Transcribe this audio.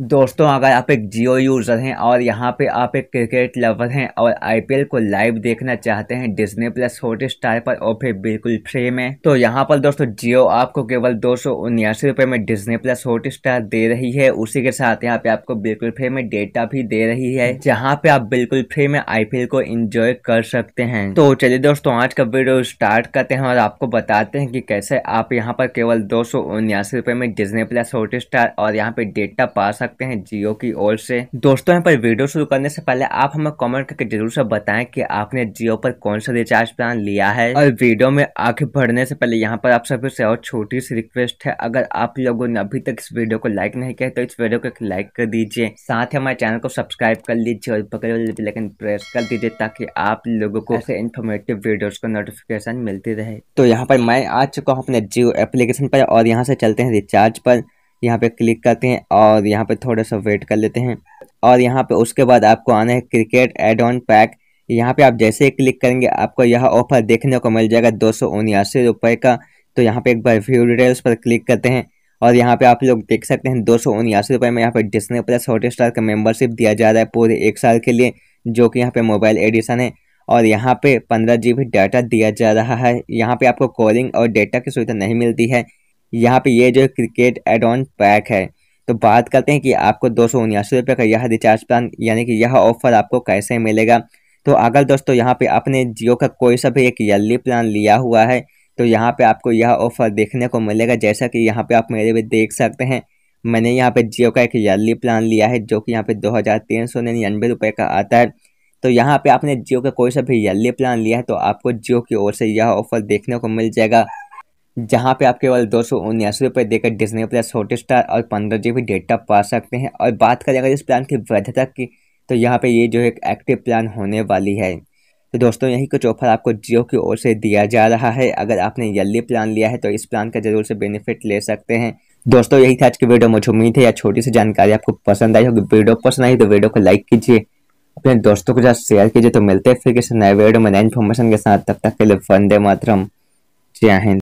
दोस्तों अगर आप एक जियो यूज़र हैं और यहाँ पे आप एक क्रिकेट लवर हैं और आईपीएल को लाइव देखना चाहते हैं डिज्नी प्लस हॉट स्टार पर और फिर बिल्कुल फ्री में तो यहाँ पर दोस्तों जियो आपको केवल दो सौ उन्यासी रुपये में डिज्नी प्लस हॉट स्टार दे रही है उसी के साथ यहाँ पे आपको बिल्कुल फ्री में डेटा भी दे रही है जहाँ पे आप बिल्कुल फ्री में आई को इंजॉय कर सकते हैं तो चलिए दोस्तों आज का वीडियो स्टार्ट करते हैं और आपको बताते हैं की कैसे आप यहाँ पर केवल दो सौ उन्यासी में डिजनी प्लस हॉट स्टार और यहाँ पे डेटा पा सकते हैं जियो की ओर से दोस्तों यहाँ पर वीडियो शुरू करने से पहले आप हमें कमेंट करके जरूर से बताएं कि आपने जियो पर कौन सा रिचार्ज प्लान लिया है और वीडियो में आगे बढ़ने से पहले यहाँ पर आप सभी से और छोटी सी रिक्वेस्ट है अगर आप लोगों ने अभी तक इस वीडियो को लाइक नहीं किया तो इस वीडियो को लाइक कर दीजिए साथ ही हमारे चैनल को सब्सक्राइब कर लीजिए और पकड़े लेकिन प्रेस कर दीजिए ताकि आप लोगों को इन्फॉर्मेटिव वीडियो का नोटिफिकेशन मिलती रहे तो यहाँ पर मैं आ चुका हूँ अपने जियो एप्लीकेशन पर और यहाँ से चलते हैं रिचार्ज पर यहाँ पे क्लिक करते हैं और यहाँ पे थोड़ा सा वेट कर लेते हैं और यहाँ पे उसके बाद आपको आना है क्रिकेट एड ऑन पैक यहाँ पे आप जैसे ही क्लिक करेंगे आपको यह ऑफर देखने को मिल जाएगा दो सौ का तो यहाँ पे एक बार व्यू डिटेल्स पर क्लिक करते हैं और यहाँ पे आप लोग देख सकते हैं दो सौ में यहाँ पे डिस्ने प्लस स्टार का मेम्बरशिप दिया जा रहा है पूरे एक साल के लिए जो कि यहाँ पर मोबाइल एडिशन है और यहाँ पे पंद्रह जी डाटा दिया जा रहा है यहाँ पे आपको कॉलिंग और डेटा की सुविधा नहीं मिलती है यहाँ पे ये जो क्रिकेट एड ऑन पैक है तो बात करते हैं कि आपको दो सौ उन्यासी रुपये का यह रिचार्ज प्लान यानी कि यह ऑफर आपको कैसे मिलेगा तो अगर दोस्तों यहाँ पे आपने जियो का कोई सा भी एक यल्ली प्लान लिया हुआ है तो यहाँ पे आपको यह ऑफ़र देखने को मिलेगा जैसा कि यहाँ पे आप मेरे भी देख सकते हैं मैंने यहाँ पे जियो का एक यर्ली प्लान लिया है जो कि यहाँ पे दो हज़ार तीन सौ निन्यानवे रुपये का आता है तो यहाँ पे आपने जियो का कोई सा भी यर्ली प्लान लिया है तो आपको जियो की ओर से यह ऑफ़र देखने को मिल जाएगा जहां पे आप केवल दो सौ उन्यासी रुपये देकर डिजनी प्लस हॉटस्टार और पंद्रह जी बी डेटा पा सकते हैं और बात करें अगर इस प्लान की वैधता की तो यहाँ पे ये जो है एक एक्टिव प्लान होने वाली है तो दोस्तों यही कुछ ऑफर आपको जियो की ओर से दिया जा रहा है अगर आपने यली प्लान लिया है तो इस प्लान का जरूर से बेनिफिट ले सकते हैं दोस्तों यही था आज की वीडियो मुझे उम्मीद है या छोटी सी जानकारी आपको पसंद आई होगी वीडियो पसंद आई तो वीडियो को लाइक कीजिए अपने दोस्तों के साथ शेयर कीजिए तो मिलते हैं फिर किसी नए वीडियो में नए इन्फॉर्मेशन के साथ तब तक के लिए वंदे मातरम जय हिंद